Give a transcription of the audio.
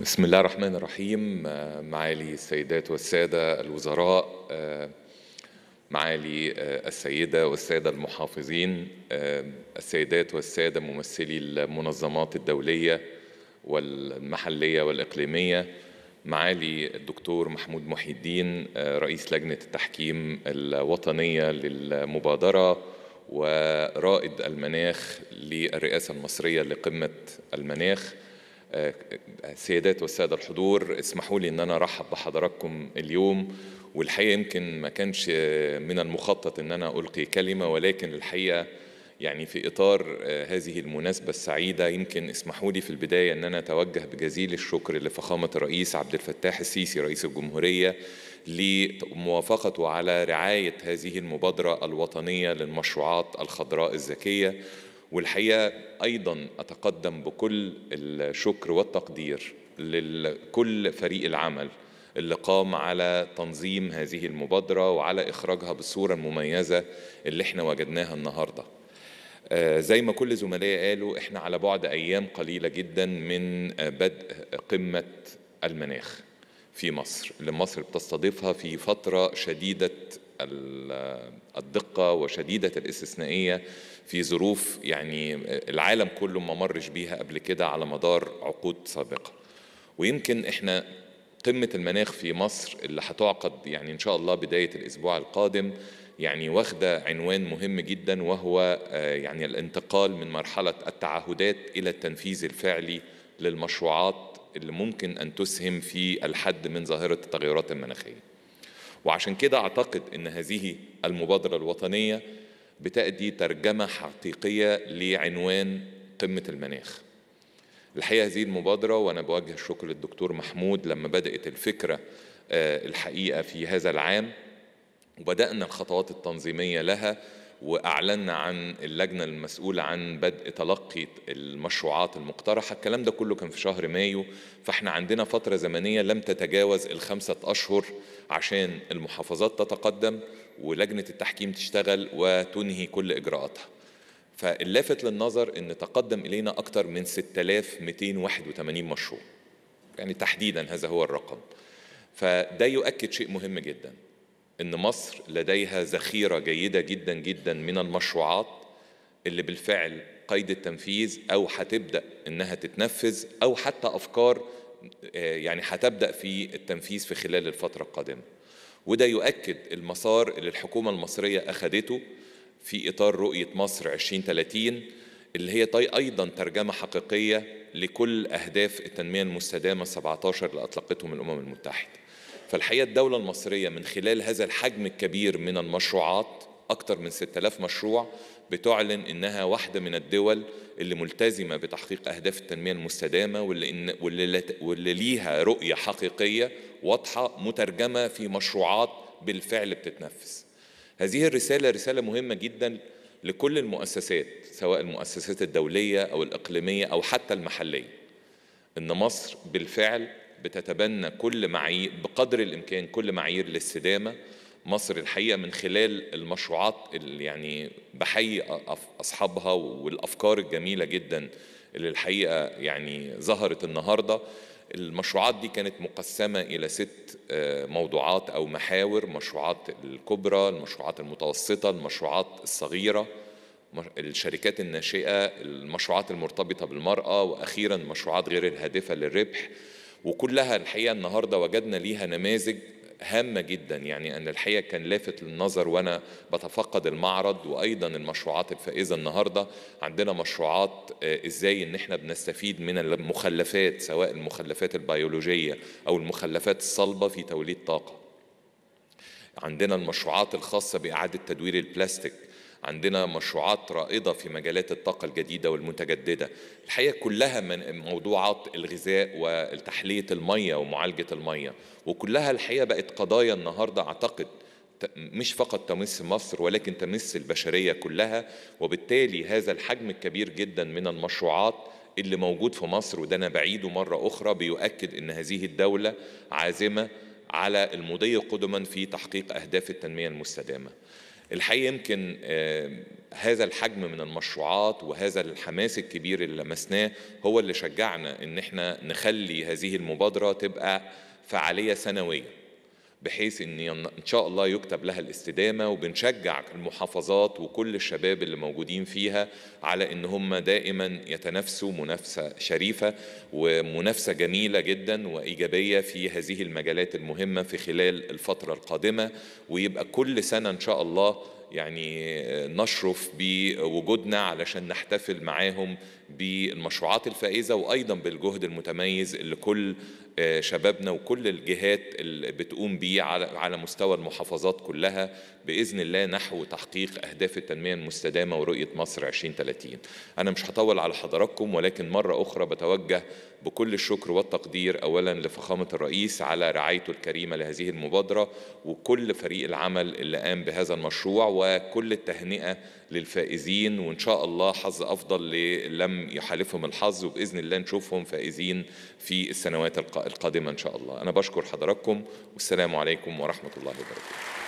بسم الله الرحمن الرحيم آه، معالي السيدات والسادة الوزراء آه، معالي آه، السيدة والسادة المحافظين السيدات والسادة ممثلي المنظمات الدولية والمحلية والإقليمية معالي الدكتور محمود محي الدين رئيس لجنة التحكيم الوطنية للمبادرة ورائد المناخ للرئاسة المصرية لقمة المناخ السيدات والسادة الحضور اسمحوا لي ان انا ارحب بحضراتكم اليوم والحقيقة يمكن ما كانش من المخطط ان انا القي كلمة ولكن الحقيقة يعني في اطار هذه المناسبة السعيدة يمكن اسمحوا لي في البداية ان انا اتوجه بجزيل الشكر لفخامة الرئيس عبد الفتاح السيسي رئيس الجمهورية لموافقته على رعاية هذه المبادرة الوطنية للمشروعات الخضراء الذكية والحقيقه ايضا اتقدم بكل الشكر والتقدير لكل فريق العمل اللي قام على تنظيم هذه المبادره وعلى اخراجها بالصوره المميزه اللي احنا وجدناها النهارده آه، زي ما كل زملائي قالوا احنا على بعد ايام قليله جدا من بدء قمه المناخ في مصر اللي مصر بتستضيفها في فتره شديده الدقة وشديدة الاستثنائية في ظروف يعني العالم كله ما مرش بيها قبل كده على مدار عقود سابقة ويمكن احنا قمة المناخ في مصر اللي هتعقد يعني إن شاء الله بداية الأسبوع القادم يعني واخدة عنوان مهم جدا وهو آه، يعني الانتقال من مرحلة التعهدات إلى التنفيذ الفعلي للمشروعات اللي ممكن أن تسهم في الحد من ظاهرة التغيرات المناخية وعشان كده أعتقد أن هذه المبادرة الوطنية بتأدي ترجمة حقيقية لعنوان قمة المناخ الحقيقة هذه المبادرة وأنا بوجه الشكر للدكتور محمود لما بدأت الفكرة آه، الحقيقة في هذا العام وبدأنا الخطوات التنظيمية لها واعلنا عن اللجنه المسؤوله عن بدء تلقي المشروعات المقترحه الكلام ده كله كان في شهر مايو فاحنا عندنا فتره زمنيه لم تتجاوز الخمسه اشهر عشان المحافظات تتقدم ولجنه التحكيم تشتغل وتنهي كل اجراءاتها فاللافت للنظر ان تقدم الينا اكثر من 6281 مشروع يعني تحديدا هذا هو الرقم فده يؤكد شيء مهم جدا ان مصر لديها ذخيره جيده جدا جدا من المشروعات اللي بالفعل قيد التنفيذ او هتبدا انها تتنفذ او حتى افكار آه، يعني هتبدا في التنفيذ في خلال الفتره القادمه وده يؤكد المسار اللي الحكومه المصريه اخذته في اطار رؤيه مصر 2030 اللي هي طي ايضا ترجمه حقيقيه لكل اهداف التنميه المستدامه 17 اللي اطلقتهم الامم المتحده فالحقيقة الدولة المصرية من خلال هذا الحجم الكبير من المشروعات أكثر من 6000 مشروع بتعلن إنها واحدة من الدول اللي ملتزمة بتحقيق أهداف التنمية المستدامة واللي, إن واللي, واللي ليها رؤية حقيقية واضحة مترجمة في مشروعات بالفعل بتتنفذ هذه الرسالة رسالة مهمة جدا لكل المؤسسات سواء المؤسسات الدولية أو الإقليمية أو حتى المحلية إن مصر بالفعل بتتبنى كل معايير بقدر الامكان كل معايير الاستدامه مصر الحقيقه من خلال المشروعات اللي يعني بحيي اصحابها والافكار الجميله جدا اللي الحقيقه يعني ظهرت النهارده المشروعات دي كانت مقسمة إلى ست آه، موضوعات أو محاور مشروعات الكبرى المشروعات المتوسطة المشروعات الصغيرة الشركات الناشئة المشروعات المرتبطة بالمرأة وأخيرا مشروعات غير الهادفة للربح وكلها الحقيقة النهاردة وجدنا ليها نماذج هامة جدا يعني أن الحقيقة كان لافت للنظر وأنا بتفقد المعرض وأيضا المشروعات الفائزة النهاردة عندنا مشروعات آه، إزاي إن إحنا بنستفيد من المخلفات سواء المخلفات البيولوجية أو المخلفات الصلبة في توليد طاقة عندنا المشروعات الخاصة بإعادة تدوير البلاستيك عندنا مشروعات رائدة في مجالات الطاقة الجديدة والمتجددة الحقيقة كلها من موضوعات الغذاء وتحلية المية ومعالجة المية وكلها الحقيقة بقت قضايا النهاردة أعتقد مش فقط تمس مصر ولكن تمس البشرية كلها وبالتالي هذا الحجم الكبير جدا من المشروعات اللي موجود في مصر وده أنا بعيده مرة أخرى بيؤكد أن هذه الدولة عازمة على المضي قدما في تحقيق أهداف التنمية المستدامة الحقيقه يمكن آه، هذا الحجم من المشروعات وهذا الحماس الكبير اللي لمسناه هو اللي شجعنا ان احنا نخلي هذه المبادره تبقى فعاليه سنويه بحيث ان ان شاء الله يكتب لها الاستدامه وبنشجع المحافظات وكل الشباب اللي موجودين فيها على ان هم دائما يتنافسوا منافسه شريفه ومنافسه جميله جدا وايجابيه في هذه المجالات المهمه في خلال الفتره القادمه ويبقى كل سنه ان شاء الله يعني نشرف بوجودنا علشان نحتفل معاهم بالمشروعات الفائزة وأيضا بالجهد المتميز اللي كل آه، شبابنا وكل الجهات اللي بتقوم بيه على مستوى المحافظات كلها بإذن الله نحو تحقيق أهداف التنمية المستدامة ورؤية مصر 2030 أنا مش هطول على حضراتكم ولكن مرة أخرى بتوجه بكل الشكر والتقدير أولا لفخامة الرئيس على رعايته الكريمة لهذه المبادرة وكل فريق العمل اللي قام بهذا المشروع و وكل التهنئة للفائزين وإن شاء الله حظ أفضل لم يحالفهم الحظ وبإذن الله نشوفهم فائزين في السنوات القادمة إن شاء الله أنا بشكر حضراتكم والسلام عليكم ورحمة الله وبركاته